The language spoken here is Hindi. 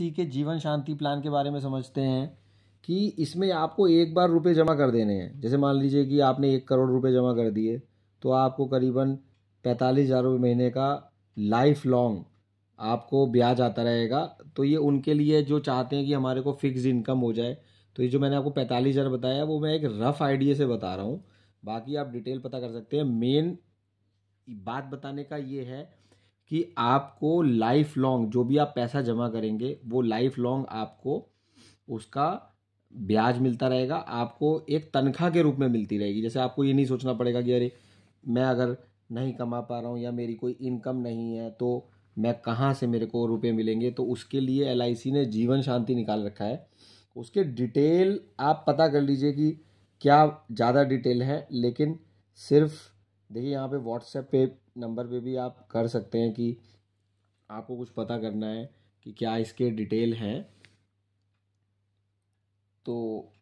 सी के जीवन शांति प्लान के बारे में समझते हैं कि इसमें आपको एक बार रुपए जमा कर देने हैं जैसे मान लीजिए कि आपने एक करोड़ रुपए जमा कर दिए तो आपको करीबन पैंतालीस हज़ार रुपये महीने का लाइफ लॉन्ग आपको ब्याज आता रहेगा तो ये उनके लिए जो चाहते हैं कि हमारे को फिक्स इनकम हो जाए तो ये जो मैंने आपको पैंतालीस हज़ार बताया वो मैं एक रफ़ आइडिया से बता रहा हूँ बाकी आप डिटेल पता कर सकते हैं मेन बात बताने का ये है कि आपको लाइफ लॉन्ग जो भी आप पैसा जमा करेंगे वो लाइफ लॉन्ग आपको उसका ब्याज मिलता रहेगा आपको एक तनख्वाह के रूप में मिलती रहेगी जैसे आपको ये नहीं सोचना पड़ेगा कि अरे मैं अगर नहीं कमा पा रहा हूँ या मेरी कोई इनकम नहीं है तो मैं कहाँ से मेरे को रुपये मिलेंगे तो उसके लिए एल ने जीवन शांति निकाल रखा है उसके डिटेल आप पता कर लीजिए कि क्या ज़्यादा डिटेल है लेकिन सिर्फ देखिए यहाँ पे व्हाट्सएप पे नंबर पे भी आप कर सकते हैं कि आपको कुछ पता करना है कि क्या इसके डिटेल हैं तो